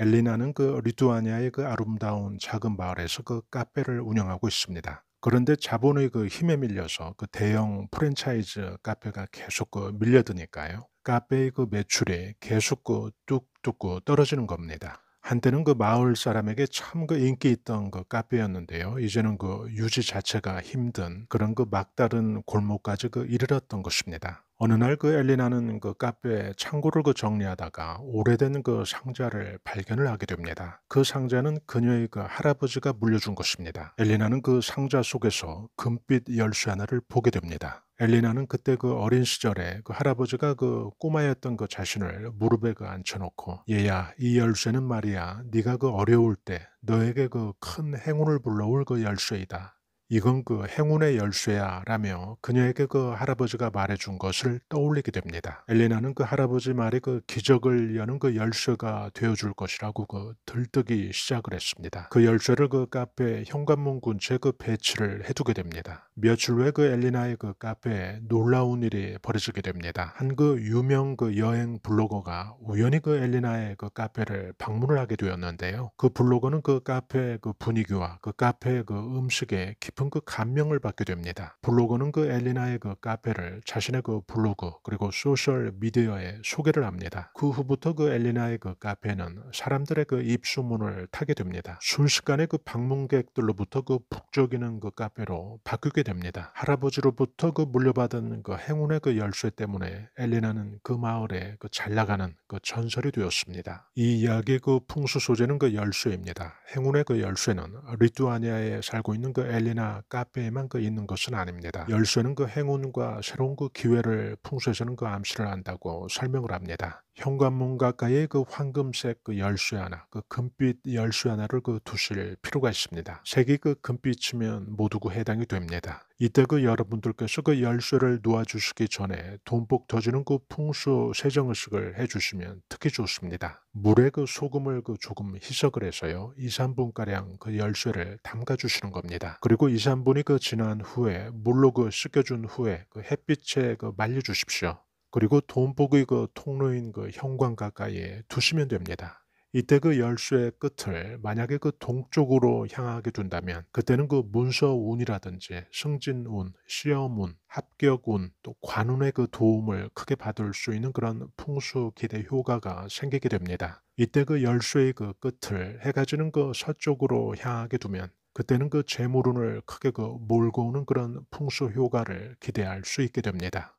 엘리나는 그 리투아니아의 그 아름다운 작은 마을에서 그 카페를 운영하고 있습니다. 그런데 자본의 그 힘에 밀려서 그 대형 프랜차이즈 카페가 계속 그 밀려드니까요. 카페의 그 매출이 계속 그 뚝뚝 떨어지는 겁니다. 한때는 그 마을 사람에게 참 그 인기 있던 그 카페였는데요. 이제는 그 유지 자체가 힘든 그런 그 막다른 골목까지 그 이르렀던 것입니다. 어느 날 그 엘리나는 그 카페 창고를 그 정리하다가 오래된 그 상자를 발견을 하게 됩니다. 그 상자는 그녀의 그 할아버지가 물려준 것입니다. 엘리나는 그 상자 속에서 금빛 열쇠 하나를 보게 됩니다. 엘리나는 그때 그 어린 시절에 그 할아버지가 그 꼬마였던 그 자신을 무릎에 그 앉혀놓고 얘야 이 열쇠는 말이야 네가 그 어려울 때 너에게 그 큰 행운을 불러올 그 열쇠이다 이건 그 행운의 열쇠야 라며 그녀에게 그 할아버지가 말해준 것을 떠올리게 됩니다. 엘리나는 그 할아버지 말이 그 기적을 여는 그 열쇠가 되어줄 것이라고 그 들뜨기 시작을 했습니다. 그 열쇠를 그 카페 현관문 근처에 그 배치를 해두게 됩니다. 며칠 후에 그 엘리나의 그 카페에 놀라운 일이 벌어지게 됩니다. 한 그 유명 그 여행 블로거가 우연히 그 엘리나의 그 카페를 방문을 하게 되었는데요. 그 블로거는 그 카페의 그 분위기와 그 카페의 그 음식에 깊은 그 감명을 받게 됩니다. 블로그는그 엘리나의 그 카페를 자신의 그 블로그 그리고 소셜 미디어에 소개를 합니다. 그 후부터 그 엘리나의 그 카페는 사람들의 그 입소문을 타게 됩니다. 순식간에 그 방문객들로부터 그 북적이는 그 카페로 바뀌게 됩니다. 할아버지로부터 그 물려받은 그 행운의 그 열쇠 때문에 엘리나는 그 마을에 그잘 나가는 그 전설이 되었습니다. 이 이야기의 그 풍수 소재는 그 열쇠입니다. 행운의 그 열쇠는 리투아니아에 살고 있는 그 엘리나 카페에만 그 있는 것은 아닙니다. 열쇠는 그 행운과 새로운 그 기회를 풍수에서는 그 암시를 한다고 설명을 합니다. 현관문 가까이 그 황금색 그 열쇠 하나, 그 금빛 열쇠 하나를 그 두실 필요가 있습니다. 색이 그 금빛이면 모두고 해당이 됩니다. 이때 그 여러분들께서 그 열쇠를 놓아주시기 전에 돈복 터지는 그 풍수 세정의식을 해주시면 특히 좋습니다. 물에 그 소금을 그 조금 희석을 해서요. 2, 3분가량 그 열쇠를 담가주시는 겁니다. 그리고 2, 3분이 그 지난 후에 물로 그 씻겨준 후에 그 햇빛에 그 말려주십시오. 그리고 돈복의 그 통로인 그 현관 가까이에 두시면 됩니다. 이때 그 열쇠의 끝을 만약에 그 동쪽으로 향하게 둔다면 그때는 그 문서운이라든지 승진운, 시험운, 합격운, 또 관운의 그 도움을 크게 받을 수 있는 그런 풍수 기대 효과가 생기게 됩니다. 이때 그 열쇠의 그 끝을 해가 지는 그 서쪽으로 향하게 두면 그때는 그 재물운을 크게 그 몰고 오는 그런 풍수 효과를 기대할 수 있게 됩니다.